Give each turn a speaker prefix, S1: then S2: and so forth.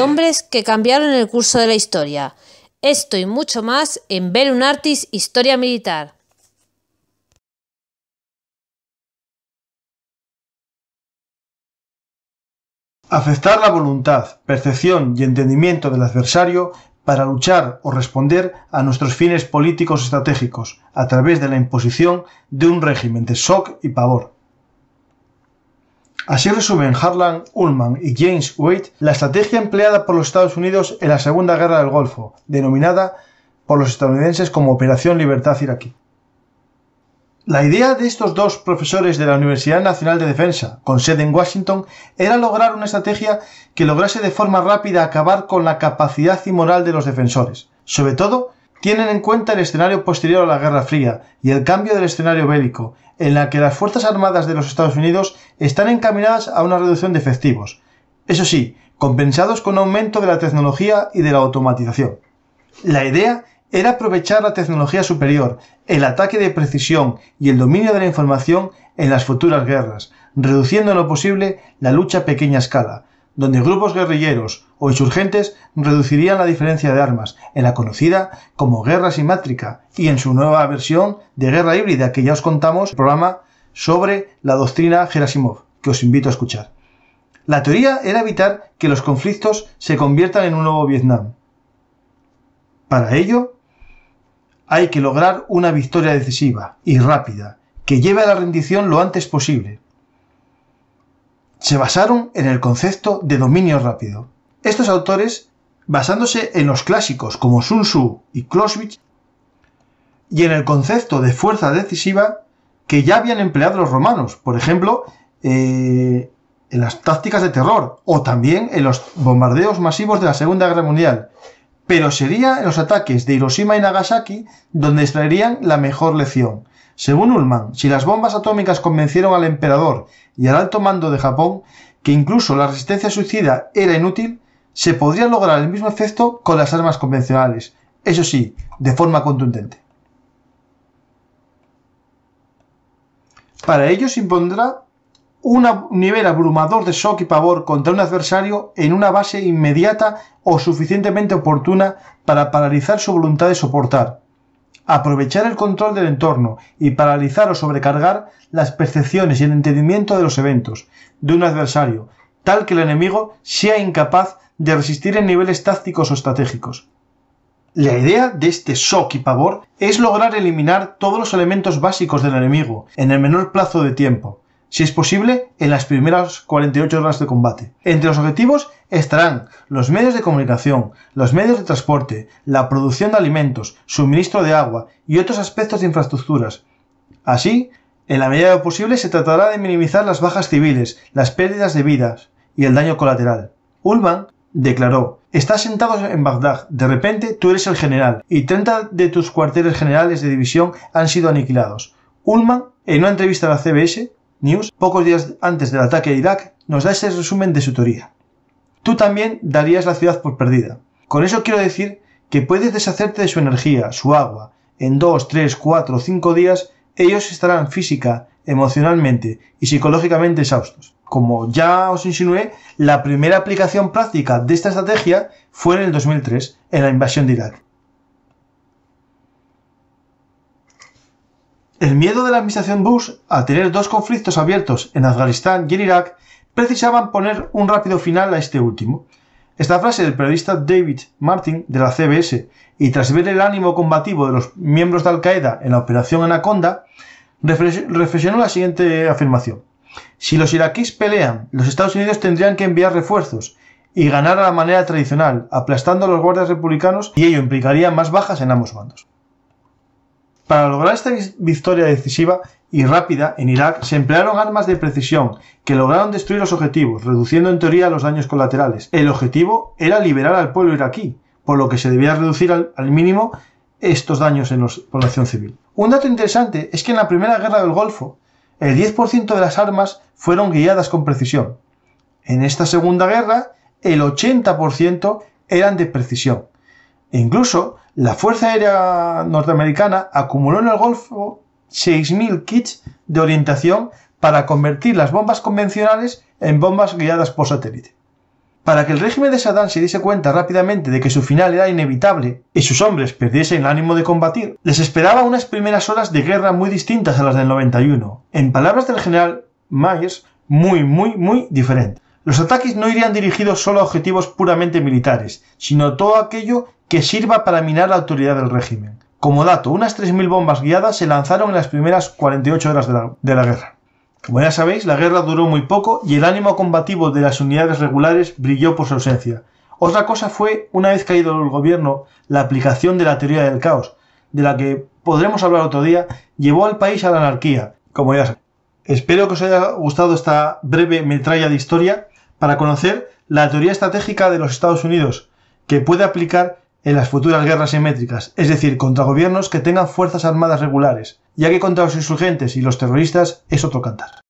S1: hombres que cambiaron el curso de la historia. Esto y mucho más en un Artis Historia Militar. Afectar la voluntad, percepción y entendimiento del adversario para luchar o responder a nuestros fines políticos estratégicos a través de la imposición de un régimen de shock y pavor. Así resumen Harlan Ullman y James Wade la estrategia empleada por los Estados Unidos en la Segunda Guerra del Golfo, denominada por los estadounidenses como Operación Libertad Iraquí. La idea de estos dos profesores de la Universidad Nacional de Defensa, con sede en Washington, era lograr una estrategia que lograse de forma rápida acabar con la capacidad y moral de los defensores, sobre todo tienen en cuenta el escenario posterior a la Guerra Fría y el cambio del escenario bélico, en la que las Fuerzas Armadas de los Estados Unidos están encaminadas a una reducción de efectivos, eso sí, compensados con aumento de la tecnología y de la automatización. La idea era aprovechar la tecnología superior, el ataque de precisión y el dominio de la información en las futuras guerras, reduciendo en lo posible la lucha a pequeña escala, donde grupos guerrilleros o insurgentes reducirían la diferencia de armas, en la conocida como guerra simétrica y en su nueva versión de guerra híbrida que ya os contamos el programa sobre la doctrina Gerasimov, que os invito a escuchar. La teoría era evitar que los conflictos se conviertan en un nuevo Vietnam. Para ello, hay que lograr una victoria decisiva y rápida, que lleve a la rendición lo antes posible se basaron en el concepto de dominio rápido. Estos autores, basándose en los clásicos como Sun Tzu y Clausewitz, y en el concepto de fuerza decisiva que ya habían empleado los romanos, por ejemplo, eh, en las tácticas de terror o también en los bombardeos masivos de la Segunda Guerra Mundial. Pero sería en los ataques de Hiroshima y Nagasaki donde extraerían la mejor lección. Según Ullman, si las bombas atómicas convencieron al emperador y al alto mando de Japón que incluso la resistencia suicida era inútil, se podría lograr el mismo efecto con las armas convencionales, eso sí, de forma contundente. Para ello se impondrá un nivel abrumador de shock y pavor contra un adversario en una base inmediata o suficientemente oportuna para paralizar su voluntad de soportar, aprovechar el control del entorno y paralizar o sobrecargar las percepciones y el entendimiento de los eventos, de un adversario, tal que el enemigo sea incapaz de resistir en niveles tácticos o estratégicos. La idea de este shock y pavor es lograr eliminar todos los elementos básicos del enemigo en el menor plazo de tiempo, si es posible, en las primeras 48 horas de combate. Entre los objetivos estarán los medios de comunicación, los medios de transporte, la producción de alimentos, suministro de agua y otros aspectos de infraestructuras. Así, en la medida de lo posible se tratará de minimizar las bajas civiles, las pérdidas de vidas y el daño colateral. Ulman declaró, Estás sentado en Bagdad, de repente tú eres el general y 30 de tus cuarteles generales de división han sido aniquilados. Ulman, en una entrevista a la CBS, News, pocos días antes del ataque a Irak, nos da ese resumen de su teoría. Tú también darías la ciudad por perdida. Con eso quiero decir que puedes deshacerte de su energía, su agua. En 2, 3, 4 cinco 5 días ellos estarán física, emocionalmente y psicológicamente exhaustos. Como ya os insinué, la primera aplicación práctica de esta estrategia fue en el 2003, en la invasión de Irak. El miedo de la administración Bush a tener dos conflictos abiertos en Afganistán y en Irak precisaban poner un rápido final a este último. Esta frase del periodista David Martin de la CBS y tras ver el ánimo combativo de los miembros de Al-Qaeda en la operación Anaconda, reflexionó la siguiente afirmación. Si los iraquíes pelean, los Estados Unidos tendrían que enviar refuerzos y ganar a la manera tradicional, aplastando a los guardias republicanos y ello implicaría más bajas en ambos bandos. Para lograr esta victoria decisiva y rápida en Irak se emplearon armas de precisión que lograron destruir los objetivos, reduciendo en teoría los daños colaterales. El objetivo era liberar al pueblo iraquí, por lo que se debía reducir al, mínimo estos daños en la población civil. Un dato interesante es que en la Primera Guerra del Golfo el 10% de las armas fueron guiadas con precisión. En esta Segunda Guerra el 80% eran de precisión. E incluso la Fuerza Aérea Norteamericana acumuló en el Golfo 6.000 kits de orientación para convertir las bombas convencionales en bombas guiadas por satélite. Para que el régimen de Saddam se diese cuenta rápidamente de que su final era inevitable y sus hombres perdiesen el ánimo de combatir, les esperaba unas primeras horas de guerra muy distintas a las del 91, en palabras del general Myers, muy, muy, muy diferentes. Los ataques no irían dirigidos solo a objetivos puramente militares, sino todo aquello que sirva para minar la autoridad del régimen. Como dato, unas 3.000 bombas guiadas se lanzaron en las primeras 48 horas de la, de la, guerra. Como ya sabéis, la guerra duró muy poco y el ánimo combativo de las unidades regulares brilló por su ausencia. Otra cosa fue, una vez caído el gobierno, la aplicación de la teoría del caos, de la que podremos hablar otro día, llevó al país a la anarquía, como ya Espero que os haya gustado esta breve metralla de historia para conocer la teoría estratégica de los Estados Unidos, que puede aplicar en las futuras guerras simétricas, es decir, contra gobiernos que tengan fuerzas armadas regulares, ya que contra los insurgentes y los terroristas es otro cantar.